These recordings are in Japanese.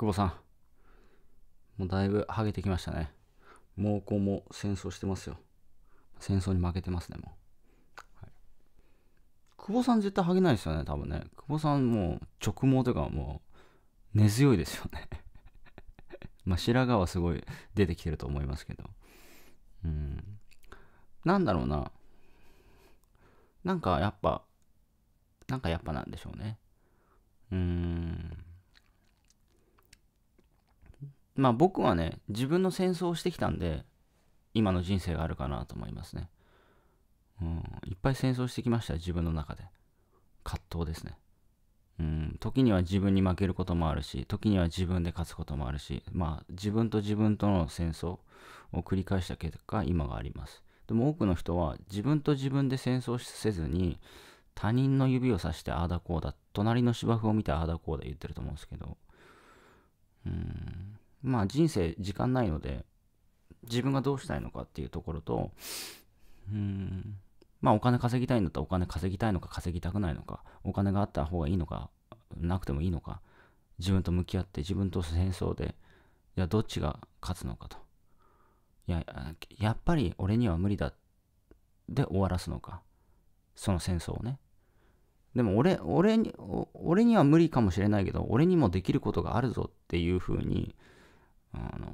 久保さん。もうだいぶハゲてきましたね。毛根も戦争してますよ。戦争に負けてますね、もう。はい、久保さん絶対ハゲないですよね、多分ね。久保さんもう直毛というかもう根強いですよね まあ白髪はすごい出てきてると思いますけど。うん。なんだろうな。なんかやっぱ、なんかやっぱなんでしょうね。うーん。まあ僕はね、自分の戦争をしてきたんで、今の人生があるかなと思いますね。うん、いっぱい戦争してきました、自分の中で。葛藤ですね。うん、時には自分に負けることもあるし、時には自分で勝つこともあるし、まあ自分と自分との戦争を繰り返した結果、今があります。でも多くの人は自分と自分で戦争せずに、他人の指をさしてああだこうだ、隣の芝生を見てああだこうだ言ってると思うんですけど、うん、まあ人生時間ないので、自分がどうしたいのかっていうところと、うん、まあお金稼ぎたいんだったらお金稼ぎたいのか稼ぎたくないのか、お金があった方がいいのか、なくてもいいのか、自分と向き合って自分と戦争で、いや、どっちが勝つのかと。いや、やっぱり俺には無理だで終わらすのか。その戦争をね。でも俺、俺に、俺には無理かもしれないけど、俺にもできることがあるぞっていうふうに、あの、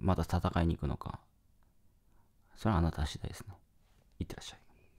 まだ戦いに行くのか、それはあなた次第ですね。いってらっしゃい。